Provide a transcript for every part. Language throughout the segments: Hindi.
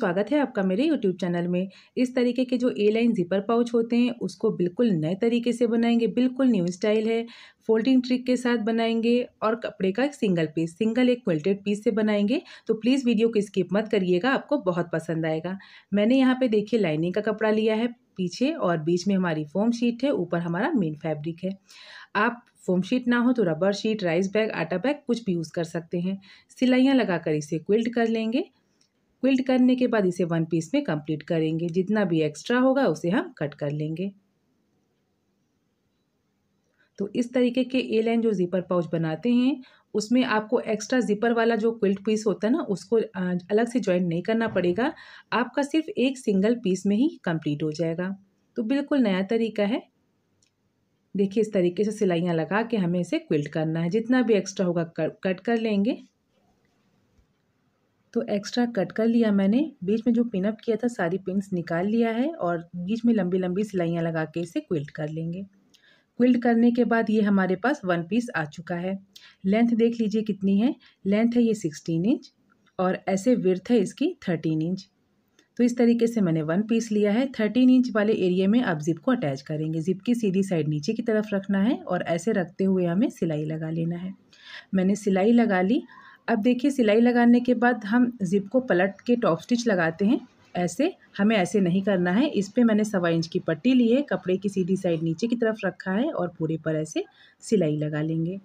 स्वागत है आपका मेरे यूट्यूब चैनल में इस तरीके के जो ए लाइन जिपर पाउच होते हैं उसको बिल्कुल नए तरीके से बनाएंगे बिल्कुल न्यू स्टाइल है फोल्डिंग ट्रिक के साथ बनाएंगे और कपड़े का एक सिंगल पीस सिंगल एक क्वेल्टेड पीस से बनाएंगे तो प्लीज़ वीडियो को स्किप मत करिएगा आपको बहुत पसंद आएगा मैंने यहाँ पर देखिए लाइनिंग का कपड़ा लिया है पीछे और बीच में हमारी फोम शीट है ऊपर हमारा मेन फैब्रिक है आप फोम शीट ना हो तो रबर शीट राइस बैग आटा बैग कुछ भी यूज़ कर सकते हैं सिलाइयाँ लगाकर इसे क्विल्ट कर लेंगे क्विल्ट करने के बाद इसे वन पीस में कंप्लीट करेंगे जितना भी एक्स्ट्रा होगा उसे हम कट कर लेंगे तो इस तरीके के ए लाइन जो जीपर पाउच बनाते हैं उसमें आपको एक्स्ट्रा जिपर वाला जो क्विल्ट पीस होता है ना उसको अलग से ज्वाइन नहीं करना पड़ेगा आपका सिर्फ एक सिंगल पीस में ही कंप्लीट हो जाएगा तो बिल्कुल नया तरीका है देखिए इस तरीके से सिलाइयाँ लगा के हमें इसे क्विल्ट करना है जितना भी एक्स्ट्रा होगा कट कर लेंगे तो एक्स्ट्रा कट कर लिया मैंने बीच में जो पिनअप किया था सारी पिन निकाल लिया है और बीच में लंबी लंबी सिलाइयाँ लगा के इसे क्विल्ट कर लेंगे क्विल्ट करने के बाद ये हमारे पास वन पीस आ चुका है लेंथ देख लीजिए कितनी है लेंथ है ये सिक्सटीन इंच और ऐसे विर्थ है इसकी थर्टीन इंच तो इस तरीके से मैंने वन पीस लिया है थर्टीन इंच वाले एरिया में आप जिप को अटैच करेंगे जिप की सीधी साइड नीचे की तरफ रखना है और ऐसे रखते हुए हमें सिलाई लगा लेना है मैंने सिलाई लगा ली अब देखिए सिलाई लगाने के बाद हम जिप को पलट के टॉप स्टिच लगाते हैं ऐसे हमें ऐसे नहीं करना है इस पर मैंने सवा इंच की पट्टी ली है कपड़े की सीधी साइड नीचे की तरफ रखा है और पूरे पर ऐसे सिलाई लगा लेंगे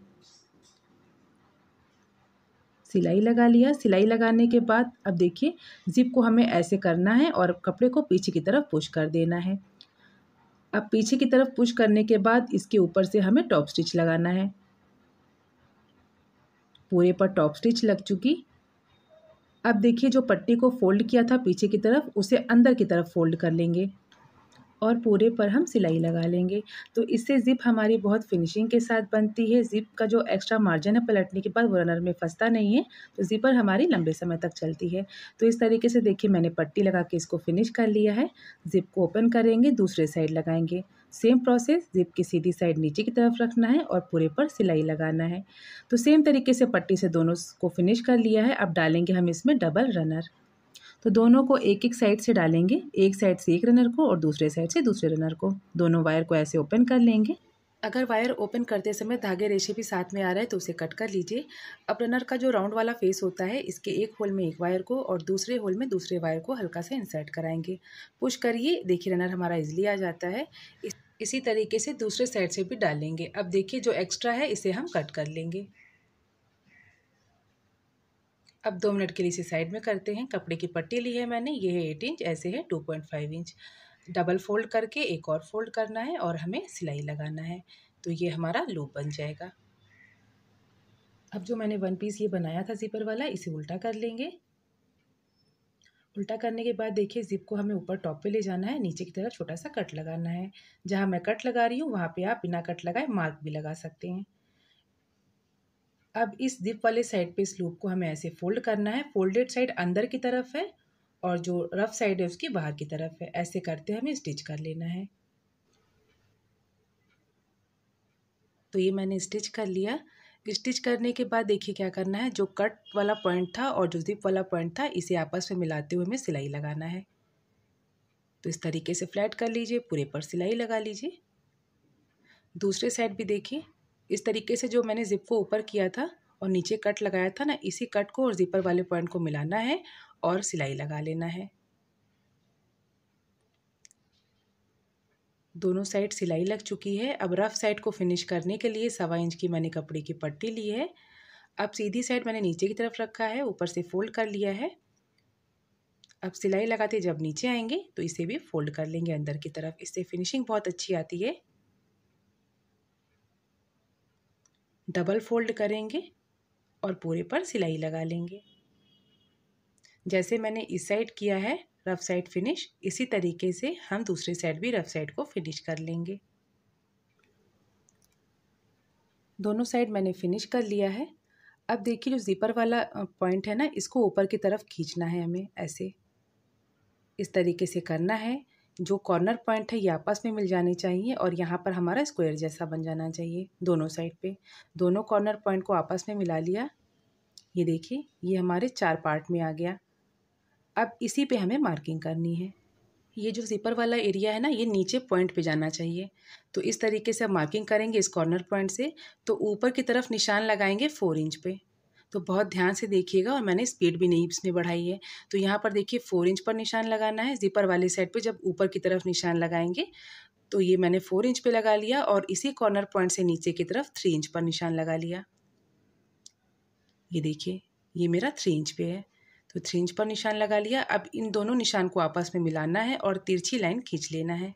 सिलाई लगा लिया सिलाई लगाने के बाद अब देखिए जिप को हमें ऐसे करना है और कपड़े को पीछे की तरफ पुश कर देना है अब पीछे की तरफ पुश करने के बाद इसके ऊपर से हमें टॉप स्टिच लगाना है पूरे पर टॉप स्टिच लग चुकी अब देखिए जो पट्टी को फोल्ड किया था पीछे की तरफ उसे अंदर की तरफ फोल्ड कर लेंगे और पूरे पर हम सिलाई लगा लेंगे तो इससे ज़िप हमारी बहुत फिनिशिंग के साथ बनती है ज़िप का जो एक्स्ट्रा मार्जिन है पलटने के बाद वो रनर में फंसता नहीं है तो ज़िपर हमारी लंबे समय तक चलती है तो इस तरीके से देखिए मैंने पट्टी लगा के इसको फिनिश कर लिया है ज़िप को ओपन करेंगे दूसरे साइड लगाएंगे सेम प्रोसेस जिप की सीधी साइड नीचे की तरफ रखना है और पूरे पर सिलाई लगाना है तो सेम तरीके से पट्टी से दोनों को फिनिश कर लिया है अब डालेंगे हम इसमें डबल रनर तो दोनों को एक एक साइड से डालेंगे एक साइड से एक रनर को और दूसरे साइड से दूसरे रनर को दोनों वायर को ऐसे ओपन कर लेंगे अगर वायर ओपन करते समय धागे रेशे भी साथ में आ रहा है तो उसे कट कर लीजिए अब रनर का जो राउंड वाला फेस होता है इसके एक होल में एक वायर को और दूसरे होल में दूसरे वायर को हल्का सा इंसर्ट कराएंगे पुश करिए देखिए रनर हमारा इजली आ जाता है इस, इसी तरीके से दूसरे साइड से भी डालेंगे अब देखिए जो एक्स्ट्रा है इसे हम कट कर लेंगे अब दो मिनट के लिए इसे साइड में करते हैं कपड़े की पट्टी ली है मैंने ये है एट इंच ऐसे है two point five inch double fold करके एक और फोल्ड करना है और हमें सिलाई लगाना है तो ये हमारा लूप बन जाएगा अब जो मैंने वन पीस ये बनाया था ज़िपर वाला इसे उल्टा कर लेंगे उल्टा करने के बाद देखिए ज़िप को हमें ऊपर टॉप पे ले जाना है नीचे की तरफ छोटा सा कट लगाना है जहाँ मैं कट लगा रही हूँ वहाँ पे आप बिना कट लगाए मार्क भी लगा सकते हैं अब इस ज़िप वाले साइड पे इस लूप को हमें ऐसे फोल्ड करना है फोल्डेड साइड अंदर की तरफ है और जो रफ साइड है उसकी बाहर की तरफ है ऐसे करते हमें स्टिच कर लेना है तो ये मैंने स्टिच कर लिया स्टिच करने के बाद देखिए क्या करना है जो कट वाला पॉइंट था और जो जिप वाला पॉइंट था इसे आपस में मिलाते हुए हमें सिलाई लगाना है तो इस तरीके से फ्लैट कर लीजिए पूरे पर सिलाई लगा लीजिए दूसरे साइड भी देखिए इस तरीके से जो मैंने ज़िप को ऊपर किया था और नीचे कट लगाया था ना इसी कट को और ज़िपर वाले पॉइंट को मिलाना है और सिलाई लगा लेना है दोनों साइड सिलाई लग चुकी है अब रफ साइड को फिनिश करने के लिए सवा इंच की मैंने कपड़े की पट्टी ली है अब सीधी साइड मैंने नीचे की तरफ रखा है ऊपर से फोल्ड कर लिया है अब सिलाई लगाते जब नीचे आएंगे तो इसे भी फोल्ड कर लेंगे अंदर की तरफ इससे फिनिशिंग बहुत अच्छी आती है डबल फोल्ड करेंगे और पूरे पर सिलाई लगा लेंगे जैसे मैंने इस साइड किया है रफ साइड फिनिश इसी तरीके से हम दूसरे साइड भी रफ साइड को फिनिश कर लेंगे दोनों साइड मैंने फिनिश कर लिया है अब देखिए जो ज़िपर वाला पॉइंट है ना इसको ऊपर की तरफ खींचना है हमें ऐसे इस तरीके से करना है जो कॉर्नर पॉइंट है ये आपस में मिल जाने चाहिए और यहाँ पर हमारा स्क्वायर जैसा बन जाना चाहिए दोनों साइड पे दोनों कॉर्नर पॉइंट को आपस में मिला लिया ये देखिए ये हमारे चार पार्ट में आ गया अब इसी पे हमें मार्किंग करनी है ये जो जिपर वाला एरिया है ना ये नीचे पॉइंट पे जाना चाहिए तो इस तरीके से मार्किंग करेंगे इस कॉर्नर पॉइंट से तो ऊपर की तरफ निशान लगाएंगे फोर इंच पे तो बहुत ध्यान से देखिएगा और मैंने स्पीड भी नहीं इसमें बढ़ाई है तो यहाँ पर देखिए फोर इंच पर निशान लगाना है जिपर वाली साइड पर जब ऊपर की तरफ निशान लगाएंगे तो ये मैंने फोर इंच पे लगा लिया और इसी कॉर्नर पॉइंट से नीचे की तरफ थ्री इंच पर निशान लगा लिया ये देखिए ये मेरा थ्री इंच पे है तो थ्री इंच पर निशान लगा लिया अब इन दोनों निशान को आपस में मिलाना है और तिरछी लाइन खींच लेना है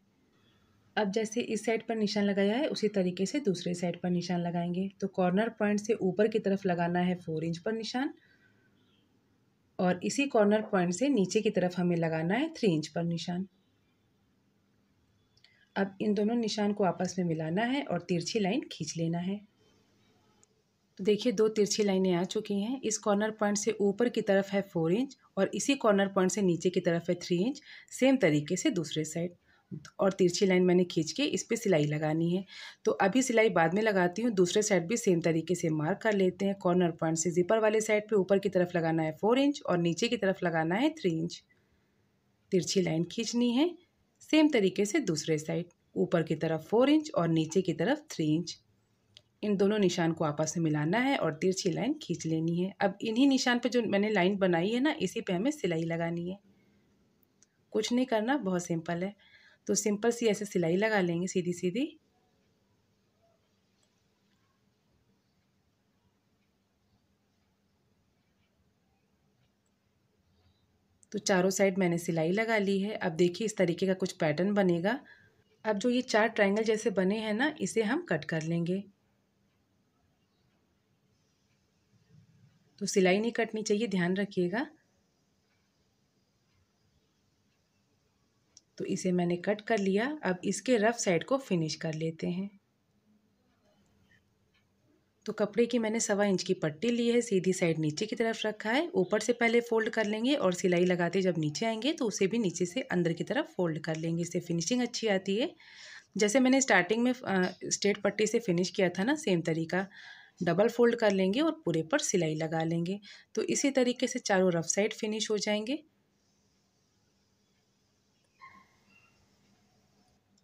अब जैसे इस साइड पर निशान लगाया है उसी तरीके से दूसरे साइड पर निशान लगाएंगे तो कॉर्नर पॉइंट से ऊपर की तरफ लगाना है फोर इंच पर निशान और इसी कॉर्नर पॉइंट से नीचे की तरफ हमें लगाना है थ्री इंच पर निशान अब इन दोनों निशान को आपस में मिलाना है और तिरछी लाइन खींच लेना है तो देखिए दो तिरछी लाइनें आ चुकी हैं इस कॉर्नर पॉइंट से ऊपर की तरफ है फोर इंच और इसी कॉर्नर पॉइंट से नीचे की तरफ है थ्री इंच सेम तरीके से दूसरे साइड और तिरछी लाइन मैंने खींच के इस पर सिलाई लगानी है तो अभी सिलाई बाद में लगाती हूँ दूसरे साइड भी सेम तरीके से मार्क कर लेते हैं कॉर्नर पॉइंट से जिपर वाले साइड पे ऊपर की तरफ लगाना है फोर इंच और नीचे की तरफ लगाना है थ्री इंच तिरछी लाइन खींचनी है सेम तरीके से दूसरे साइड ऊपर की तरफ फोर इंच और नीचे की तरफ थ्री इंच इन दोनों निशान को आपस में मिलाना है और तिरछी लाइन खींच लेनी है अब इन्हीं निशान पर जो मैंने लाइन बनाई है ना इसी पर हमें सिलाई लगानी है कुछ नहीं करना बहुत सिंपल है तो सिंपल सी ऐसे सिलाई लगा लेंगे सीधी सीधी तो चारों साइड मैंने सिलाई लगा ली है अब देखिए इस तरीके का कुछ पैटर्न बनेगा अब जो ये चार ट्रायंगल जैसे बने हैं ना इसे हम कट कर लेंगे तो सिलाई नहीं कटनी चाहिए ध्यान रखिएगा तो इसे मैंने कट कर लिया अब इसके रफ साइड को फिनिश कर लेते हैं तो कपड़े की मैंने सवा इंच की पट्टी ली है सीधी साइड नीचे की तरफ रखा है ऊपर से पहले फोल्ड कर लेंगे और सिलाई लगाते जब नीचे आएंगे तो उसे भी नीचे से अंदर की तरफ फोल्ड कर लेंगे इससे फिनिशिंग अच्छी आती है जैसे मैंने स्टार्टिंग में स्ट्रेट पट्टी से फिनिश किया था ना सेम तरीका डबल फोल्ड कर लेंगे और पूरे पर सिलाई लगा लेंगे तो इसी तरीके से चारों रफ साइड फिनिश हो जाएंगे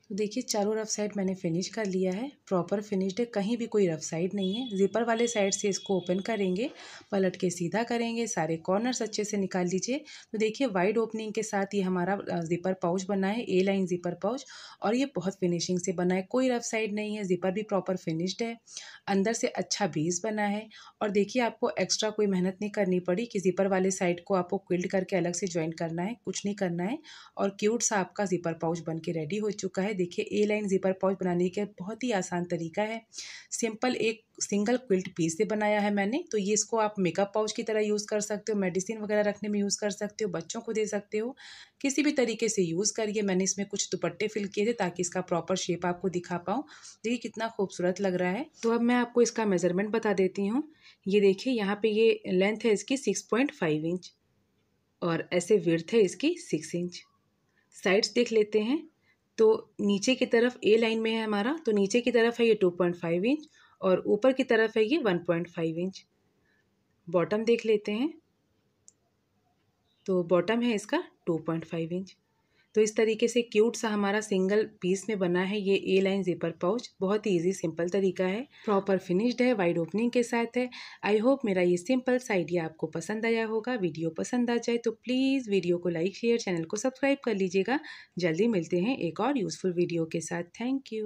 तो देखिए चारों रफ साइड मैंने फिनिश कर लिया है प्रॉपर फिनिश्ड है कहीं भी कोई रफ साइड नहीं है जिपर वाले साइड से इसको ओपन करेंगे पलट के सीधा करेंगे सारे कॉर्नर्स अच्छे से निकाल लीजिए तो देखिए वाइड ओपनिंग के साथ ये हमारा जिपर पाउच बना है ए लाइन जिपर पाउच और ये बहुत फिनिशिंग से बना है कोई रफ साइड नहीं है जिपर भी प्रॉपर फिनिश्ड है अंदर से अच्छा बेस बना है और देखिए आपको एक्स्ट्रा कोई मेहनत नहीं करनी पड़ी कि जिपर वाले साइड को आपको क्विल्ड करके अलग से ज्वाइन करना है कुछ नहीं करना है और क्यूट सा आपका जिपर पाउच बन के रेडी हो चुका है देखिए ए लाइन जिपर पाउच बनाने का बहुत ही आसान तरीका है सिंपल एक सिंगल क्विल्ट पीस से बनाया है मैंने तो ये इसको आप मेकअप पाउच की तरह यूज़ कर सकते हो मेडिसिन वगैरह रखने में यूज़ कर सकते हो बच्चों को दे सकते हो किसी भी तरीके से यूज़ करिए मैंने इसमें कुछ दुपट्टे फिल किए थे ताकि इसका प्रॉपर शेप आपको दिखा पाऊँ देखिए कितना खूबसूरत लग रहा है तो अब मैं आपको इसका मेज़रमेंट बता देती हूँ ये देखिए यहाँ पर ये लेंथ है इसकी सिक्स इंच और ऐसे विर्थ है इसकी सिक्स इंच साइड्स देख लेते हैं तो नीचे की तरफ ए लाइन में है हमारा तो नीचे की तरफ है ये टू पॉइंट फाइव इंच और ऊपर की तरफ है ये one point five inch bottom देख लेते हैं तो बॉटम है इसका टू पॉइंट फाइव इंच तो इस तरीके से क्यूट सा हमारा सिंगल पीस में बना है ये ए लाइन जिपर पाउच बहुत ही ईजी सिंपल तरीका है प्रॉपर फिनिश्ड है वाइड ओपनिंग के साथ है आई होप मेरा ये सिंपल सा आइडिया आपको पसंद आया होगा वीडियो पसंद आ जाए तो प्लीज़ वीडियो को लाइक शेयर चैनल को सब्सक्राइब कर लीजिएगा जल्दी मिलते हैं एक और यूज़फुल वीडियो के साथ थैंक यू